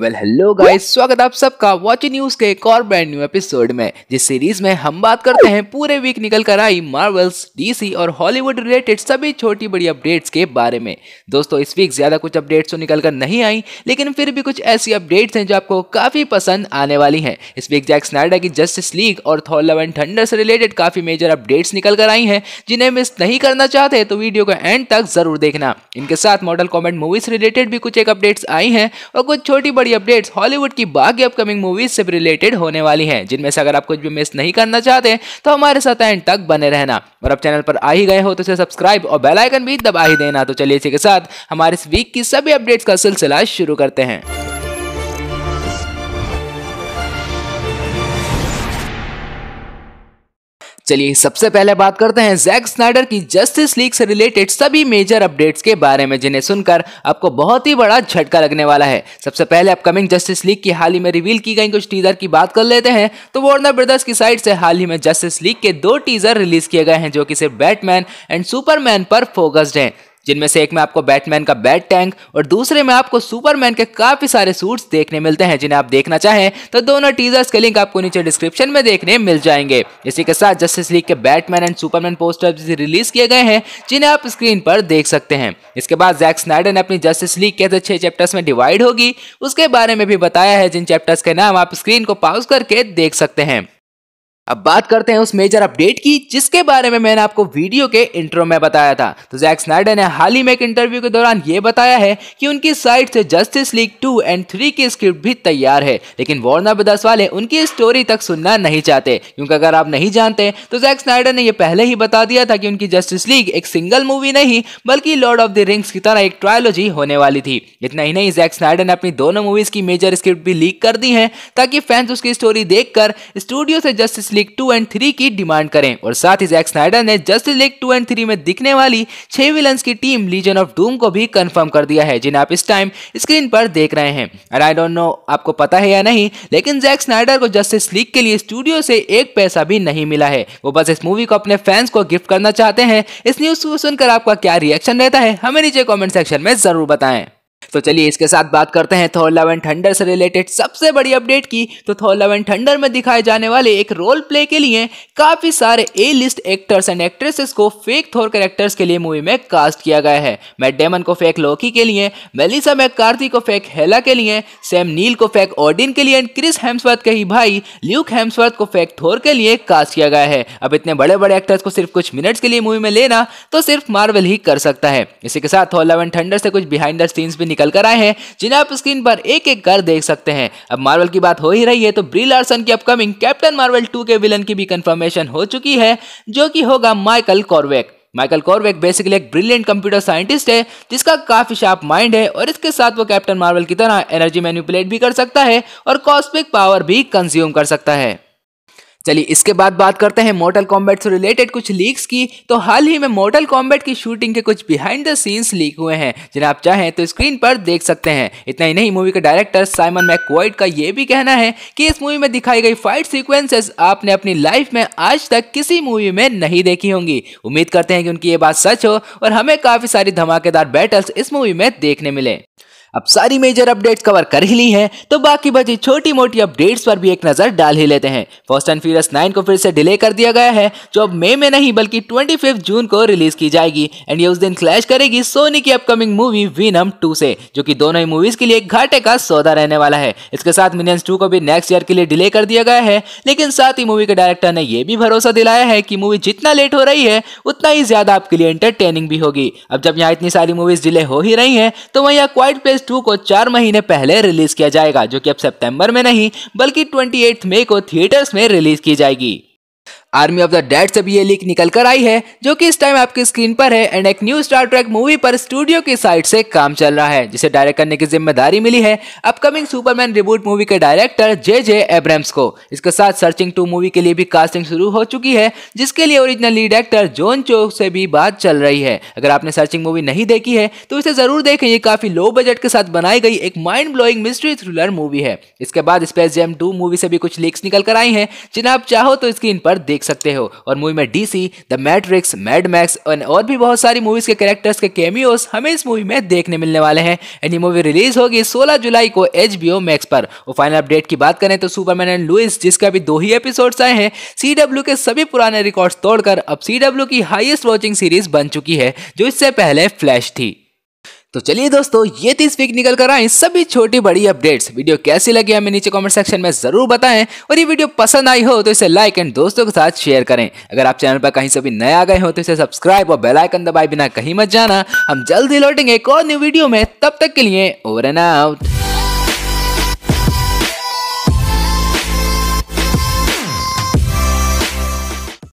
well hello guys स्वागत आप सबका वॉच न्यूज के एक और ब्रांड न्यू एपिसोड में जिस सीरीज में हम बात करते हैं पूरे वीक निकल कर आई मार्वल्स डीसी और हॉलीवुड रिलेटेड सभी छोटी बड़ी अपडेट्स के बारे में दोस्तों इस वीक ज्यादा कुछ अपडेट्स तो निकल कर नहीं आई लेकिन फिर भी कुछ ऐसी अपडेट्स हैं जो आपको काफी पसंद आने वाली है इस वीक जैक स्नाडा की जस्टिस लीग और थॉल लेवन थंडर से रिलेटेड काफी मेजर अपडेट्स निकल कर आई हैं जिन्हें मिस नहीं करना चाहते तो वीडियो का एंड तक जरूर देखना इनके साथ मॉडल कॉमेंट मूवी से रिलेटेड भी कुछ एक अपडेट्स आई हैं और कुछ छोटी बड़ी अपडेट्स हॉलीवुड की बाकी अपकमिंग मूवीज से रिलेटेड होने वाली हैं जिनमें से अगर आप कुछ भी मिस नहीं करना चाहते तो हमारे साथ एंड तक बने रहना और अब चैनल पर आ ही गए हो तो इसे सब्सक्राइब और बेलाइकन भी दबा ही देना तो चलिए इसी के साथ हमारे इस वीक की सभी अपडेट्स का सिलसिला शुरू करते हैं चलिए सबसे पहले बात करते हैं जैक स्नाइडर की जस्टिस लीग से रिलेटेड सभी मेजर अपडेट्स के बारे में जिन्हें सुनकर आपको बहुत ही बड़ा झटका लगने वाला है सबसे पहले अपकमिंग जस्टिस लीग की हाल ही में रिवील की गई कुछ टीजर की बात कर लेते हैं तो वार्नर ब्रदर्स की साइड से हाल ही में जस्टिस लीग के दो टीजर रिलीज किए गए हैं जो कि सिर्फ बैटमैन एंड सुपरमैन पर फोकस्ड हैं जिनमें से एक में आपको बैटमैन का बैट टैंक और दूसरे में आपको सुपरमैन के काफी सारे सूट्स देखने मिलते हैं जिन्हें आप देखना चाहें तो दोनों टीजर्स के लिंक आपको नीचे डिस्क्रिप्शन में देखने मिल जाएंगे इसी के साथ जस्टिस लीग के Batman and Superman poster release किए गए हैं जिन्हें आप स्क्रीन पर देख सकते हैं इसके बाद जैक स्नाइडर ने अपनी जस्टिस लीग कैसे छह चैप्टर्स में डिवाइड होगी उसके बारे में भी बताया है जिन चैप्टर्स के नाम आप स्क्रीन को पाउज करके देख सकते हैं अब बात करते हैं उस मेजर अपडेट की जिसके बारे में मैंने आपको वीडियो के इंट्रो में बताया था तो जैक स्नाइडर ने हाल ही में एक इंटरव्यू के दौरान यह बताया है कि उनकी साइड से Justice League two and three की स्क्रिप्ट भी तैयार है लेकिन वार्नर ब्रदर्स वाले उनकी स्टोरी तक सुनना नहीं चाहते क्योंकि अगर आप नहीं जानते तो जैक स्नाइडर ने यह पहले ही बता दिया था कि उनकी जस्टिस लीग एक सिंगल मूवी नहीं बल्कि लॉर्ड ऑफ द रिंग्स की तरह एक ट्रायोलॉजी होने वाली थी इतना ही नहीं जैक स्नाइडर ने अपनी दोनों मूवीज की मेजर स्क्रिप्ट भी लीक कर दी है ताकि फैंस उसकी स्टोरी देखकर स्टूडियो से Justice League two and three की डिमांड करें और साथ ही जैक स्नाइडर ने Justice League two and three में दिखने वाली छह विलन की टीम लीजन ऑफ डूम को भी कंफर्म कर दिया है जिन्हें आप इस टाइम स्क्रीन पर देख रहे हैं और आई डोंट नो आपको पता है या नहीं लेकिन जैक स्नाइडर को जस्टिस लीग के लिए स्टूडियो से एक पैसा भी नहीं मिला है वो बस इस मूवी को अपने फैंस को गिफ्ट करना चाहते हैं इस न्यूज को सुनकर आपका क्या रिएक्शन रहता है हमें नीचे कॉमेंट सेक्शन में जरूर बताएं तो चलिए इसके साथ बात करते हैं थॉर लव एंड थंडर से रिलेटेड सबसे बड़ी अपडेट की तो थॉर लव एंड थंडर में दिखाए जाने वाले एक रोल प्ले के लिए काफी सारे A list actors and actresses को फेक थॉर कैरेक्टर्स के लिए मूवी में कास्ट किया गया है मैट डेमन को फेक लोकी के लिए मेलिसा मैकार्थी को फेक हेला के लिए सैम नील को फेक ऑडिन के लिए एंड क्रिस हेम्सवर्थ के ही भाई ल्यूक हेम्सवर्थ को फेक थोर के लिए कास्ट किया गया है अब इतने बड़े बड़े एक्टर्स को सिर्फ कुछ मिनट्स के लिए मूवी में लेना तो सिर्फ मार्वल ही कर सकता है इसी के साथ थॉर लव एंड थंडर से कुछ बिहाइंड द सीन्स भी निकल निकल कर आए हैं जिन्हें आप स्क्रीन पर एक एक कर देख सकते हैं अब मार्वल की बात हो ही रही है तो ब्री लार्सन की अपकमिंग कैप्टन मार्वल टू के विलन की भी कंफर्मेशन हो चुकी है जो कि होगा Michael Korvac Michael Korvac basically एक ब्रिलियंट कंप्यूटर साइंटिस्ट है जिसका काफी शार्प माइंड है और इसके साथ वो कैप्टन मार्वल की तरह एनर्जी मैनिपुलेट भी कर सकता है और कॉस्मिक पावर भी कंज्यूम कर सकता है चलिए इसके बाद बात करते हैं मोटल कॉम्बैट से रिलेटेड कुछ लीक्स की तो हाल ही में मोटल कॉम्बैट की शूटिंग के कुछ बिहाइंड द सीन्स लीक हुए हैं जिन्हें आप चाहें तो स्क्रीन पर देख सकते हैं इतना ही नहीं मूवी के डायरेक्टर साइमन मैकवाइट का ये भी कहना है कि इस मूवी में दिखाई गई फाइट सीक्वेंसेस आपने अपनी लाइफ में आज तक किसी मूवी में नहीं देखी होंगी उम्मीद करते हैं कि उनकी ये बात सच हो और हमें काफी सारी धमाकेदार बैटल्स इस मूवी में देखने मिले अब सारी मेजर अपडेट्स कवर कर ही ली हैं तो बाकी बची छोटी मोटी अपडेट्स पर भी एक नज़र डाल ही लेते हैं फर्स्ट एंड फ्यूरियस नाइन को फिर से डिले कर दिया गया है जो अब मई में नहीं बल्कि ट्वेंटी जून को रिलीज की जाएगी एंड ये उस दिन क्लैश करेगी सोनी की अपकमिंग मूवी वीनम टू से जो की दोनों ही मूवीज के लिए घाटे का सौदा रहने वाला है इसके साथ मिनियंस टू को भी नेक्स्ट ईयर के लिए डिले कर दिया गया है लेकिन साथ ही मूवी के डायरेक्टर ने यह भी भरोसा दिलाया है कि मूवी जितना लेट हो रही है उतना ही ज्यादा आपके लिए एंटरटेनिंग भी होगी अब जब यहाँ इतनी सारी मूवीज डिले हो ही रही है तो वहीं क्वाइट प्लेस टू को चार महीने पहले रिलीज किया जाएगा जो कि अब सितंबर में नहीं बल्कि ट्वेंटी मई को थिएटर्स में रिलीज की जाएगी आर्मी ऑफ द डेड से भी ये लीक निकल कर आई है जो कि इस टाइम आपकी स्क्रीन पर है एंड एक न्यू स्टार ट्रैक मूवी पर स्टूडियो की साइड से काम चल रहा है जिसे डायरेक्ट करने की जिम्मेदारी मिली है अपकमिंग सुपरमैन रिबूट मूवी के डायरेक्टर जे जे एब्रम्स को इसके साथ सर्चिंग टू मूवी के लिए भी कास्टिंग शुरू हो चुकी है जिसके लिए ओरिजिनल लीड एक्टर जोन चो से भी बात चल रही है अगर आपने सर्चिंग मूवी नहीं देखी है तो इसे जरूर देखें ये काफी लो बजट के साथ बनाई गई एक mind blowing mystery thriller movie है इसके बाद स्पेस जेम टू मूवी से भी कुछ लीक्स निकल कर आई है जिन्हें आप चाहो तो स्क्रीन पर देख देख सकते हो और मूवी में DC the Matrix Mad Max और भी बहुत सारी मूवीज के कैरेक्टर्स के कैमियोज हमें इस मूवी में देखने मिलने वाले हैं एंड ये मूवी रिलीज होगी 16 जुलाई को एच मैक्स पर और फाइनल अपडेट की बात करें तो सुपरमैन एंड लुइस जिसका भी दो ही एपिसोड आए हैं सी के सभी पुराने रिकॉर्ड तोड़कर अब सी की हाइएस्ट वॉचिंग सीरीज बन चुकी है जो इससे पहले फ्लैश थी तो चलिए दोस्तों ये थी इस वीक निकल कर आए सभी छोटी बड़ी अपडेट्स वीडियो कैसी लगी हमें नीचे कमेंट सेक्शन में जरूर बताएं और ये वीडियो पसंद आई हो तो इसे लाइक एंड दोस्तों के साथ शेयर करें अगर आप चैनल पर कहीं से भी नए आ गए हो तो इसे सब्सक्राइब और बेल आइकन दबाए बिना कहीं मत जाना हम जल्द ही लौटेंगे एक और न्यू वीडियो में तब तक के लिए ओवर एंड आउट